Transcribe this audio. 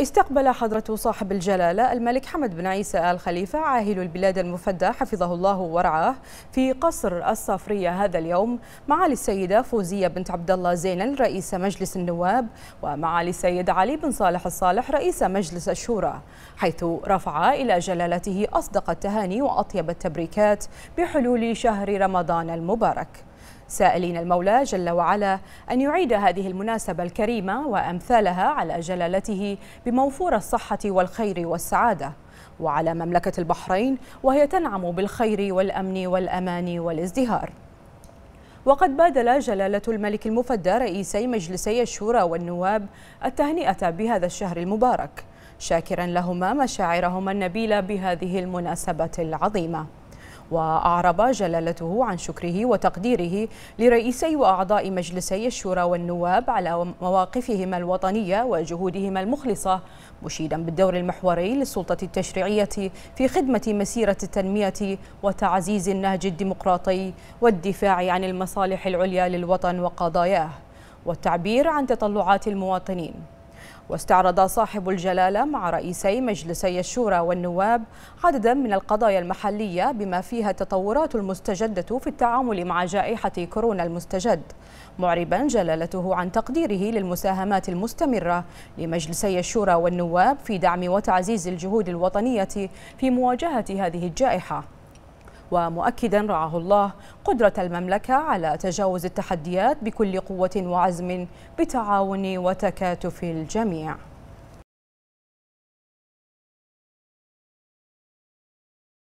استقبل حضرة صاحب الجلالة الملك حمد بن عيسى آل خليفة عاهل البلاد المفدى حفظه الله ورعاه في قصر الصافرية هذا اليوم معالي السيدة فوزية بنت عبد الله زينل رئيس مجلس النواب ومعالي السيد علي بن صالح الصالح رئيس مجلس الشورى حيث رفع إلى جلالته أصدق التهاني وأطيب التبريكات بحلول شهر رمضان المبارك سائلين المولى جل وعلا أن يعيد هذه المناسبة الكريمة وأمثالها على جلالته بموفور الصحة والخير والسعادة وعلى مملكة البحرين وهي تنعم بالخير والأمن والأمان والازدهار وقد بادل جلالة الملك المفدى رئيسي مجلسي الشورى والنواب التهنئة بهذا الشهر المبارك شاكرا لهما مشاعرهما النبيلة بهذه المناسبة العظيمة وأعرب جلالته عن شكره وتقديره لرئيسي وأعضاء مجلسي الشورى والنواب على مواقفهما الوطنية وجهودهما المخلصة مشيدا بالدور المحوري للسلطة التشريعية في خدمة مسيرة التنمية وتعزيز النهج الديمقراطي والدفاع عن المصالح العليا للوطن وقضاياه والتعبير عن تطلعات المواطنين واستعرض صاحب الجلالة مع رئيسي مجلسي الشورى والنواب عددا من القضايا المحلية بما فيها التطورات المستجدة في التعامل مع جائحة كورونا المستجد معربا جلالته عن تقديره للمساهمات المستمرة لمجلسي الشورى والنواب في دعم وتعزيز الجهود الوطنية في مواجهة هذه الجائحة ومؤكدا رعاه الله قدرة المملكة على تجاوز التحديات بكل قوة وعزم بتعاون وتكاتف الجميع